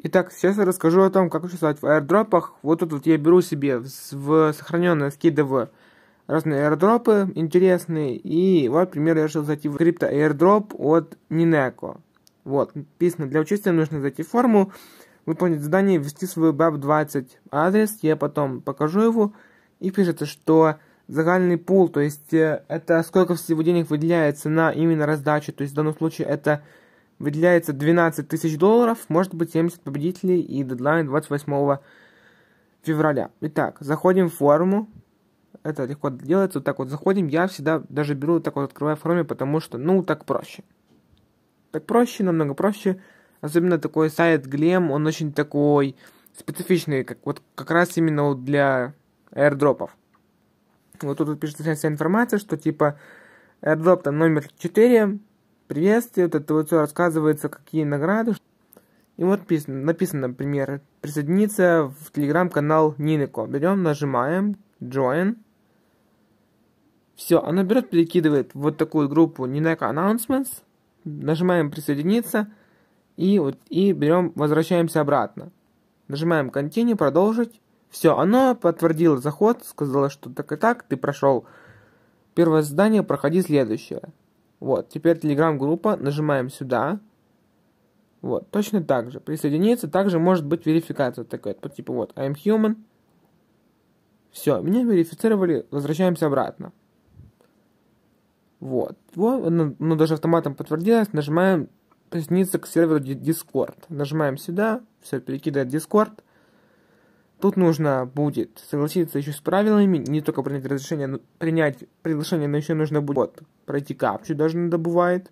Итак, сейчас я расскажу о том, как участвовать в аирдропах. Вот тут вот я беру себе в, в сохраненное скидываю разные аирдропы интересные. И вот, к я решил зайти в крипто аирдроп от Нинеко. Вот, написано, для участия нужно зайти в форму, выполнить задание, ввести свой баб 20 адрес, я потом покажу его. И пишется, что загальный пул, то есть э, это сколько всего денег выделяется на именно раздачу, то есть в данном случае это Выделяется 12 тысяч долларов, может быть 70 победителей и дедлайн 28 февраля. Итак, заходим в форму. Это легко делается. Вот так вот заходим. Я всегда даже беру так вот открываю в потому что, ну, так проще. Так проще, намного проще. Особенно такой сайт Глем, он очень такой специфичный, как вот как раз именно вот для аирдропов. Вот тут вот пишется вся информация, что типа airdrop там номер 4, Приветствие, вот это вот все рассказывается, какие награды. И вот написано, написано например, присоединиться в телеграм-канал Нинеко. Берем, нажимаем, join. Все, она берет, перекидывает вот такую группу Nineko Announcements. Нажимаем присоединиться. И, вот, и берем, возвращаемся обратно. Нажимаем continue, продолжить. Все, оно подтвердило заход, сказала, что так и так, ты прошел первое задание, проходи следующее. Вот, теперь телеграм-группа, нажимаем сюда. Вот, точно так же. Присоединиться, также может быть верификация такая, по типа, типу вот, I'm human. Все, меня верифицировали, возвращаемся обратно. Вот, вот оно, оно даже автоматом подтвердилось, нажимаем присоединиться к серверу Discord. Нажимаем сюда, все, перекидывает Discord. Тут нужно будет согласиться еще с правилами, не только принять разрешение, но принять приглашение, но еще нужно будет вот, пройти капчу, даже надо бывает.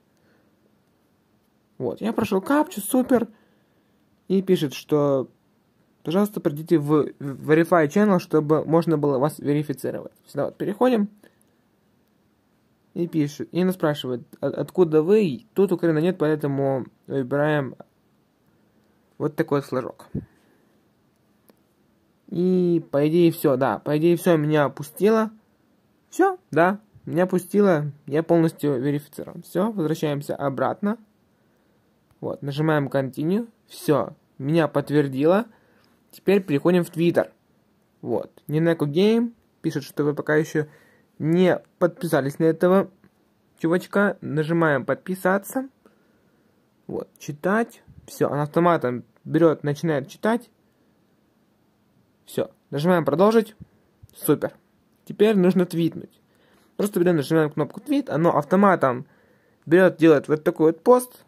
Вот, я прошел капчу, супер. И пишет, что, пожалуйста, придите в Verify Channel, чтобы можно было вас верифицировать. Сюда вот переходим. И пишет, и она спрашивает, «А, откуда вы? Тут Украины нет, поэтому выбираем вот такой флажок. И по идее все, да, по идее все, меня опустило. Все, да, меня опустило, я полностью верифицирован. Все, возвращаемся обратно. Вот, нажимаем continue, все, меня подтвердило. Теперь переходим в Twitter. Вот, Nineko Game пишет, что вы пока еще не подписались на этого чувачка. Нажимаем подписаться. Вот, читать. Все, он автоматом берет, начинает читать. Все, нажимаем продолжить. Супер. Теперь нужно твитнуть. Просто берем, нажимаем кнопку твит, оно автоматом берет, делает вот такой вот пост.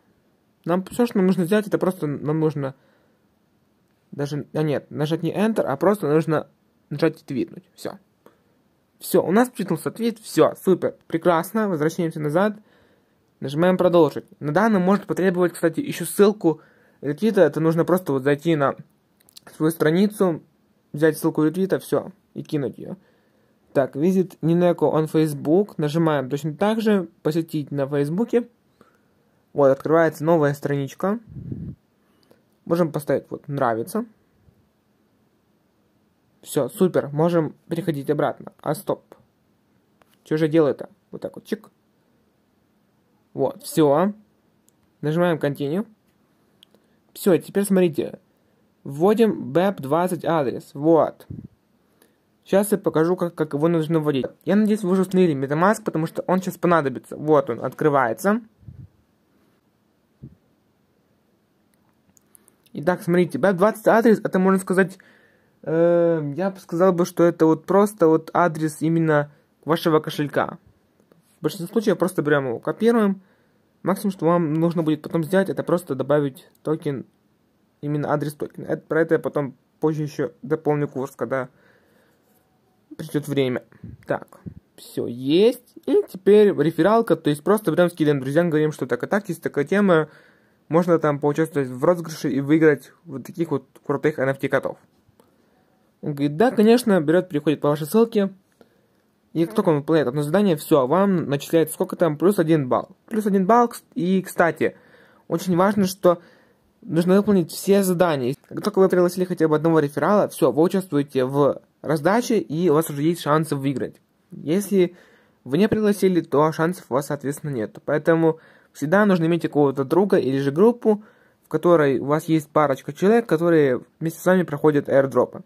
Нам все, что нам нужно сделать, это просто нам нужно даже, а нет, нажать не Enter, а просто нужно нажать твитнуть. Все. Все, у нас твитнулся твит, все, супер, прекрасно, возвращаемся назад, нажимаем продолжить. На данный может потребовать, кстати, еще ссылку для твита, это нужно просто вот зайти на свою страницу, взять ссылку ретвита, все, и кинуть ее. Так, визит Нинеко on Facebook, нажимаем точно так же, посетить на Фейсбуке. Вот, открывается новая страничка. Можем поставить вот «Нравится». Все, супер, можем переходить обратно. А стоп. Что же делает-то? Вот так вот, чик. Вот, все. Нажимаем continue. Все, теперь смотрите, Вводим BEP20 адрес. Вот. Сейчас я покажу, как, как его нужно вводить. Я надеюсь, вы уже установили MetaMask, потому что он сейчас понадобится. Вот он, открывается. Итак, смотрите, BEP20 адрес, это можно сказать, э, я бы сказал бы, что это вот просто вот адрес именно вашего кошелька. В большинстве случаев просто берем его, копируем. Максимум, что вам нужно будет потом сделать, это просто добавить токен именно адрес токена. Это, про это я потом позже еще дополню курс, когда придет время. Так, все есть. И теперь рефералка, то есть просто прям скидываем друзьям, говорим, что так, а так есть такая тема, можно там поучаствовать в розыгрыше и выиграть вот таких вот крутых NFT-котов. Он говорит, да, конечно, берет, приходит по вашей ссылке, и как только он выполняет одно задание, все, а вам начисляется сколько там, плюс один балл. Плюс один балл, и, кстати, очень важно, что Нужно выполнить все задания. Как только вы пригласили хотя бы одного реферала, все, вы участвуете в раздаче, и у вас уже есть шансы выиграть. Если вы не пригласили, то шансов у вас, соответственно, нет. Поэтому всегда нужно иметь какого-то друга или же группу, в которой у вас есть парочка человек, которые вместе с вами проходят аирдропы.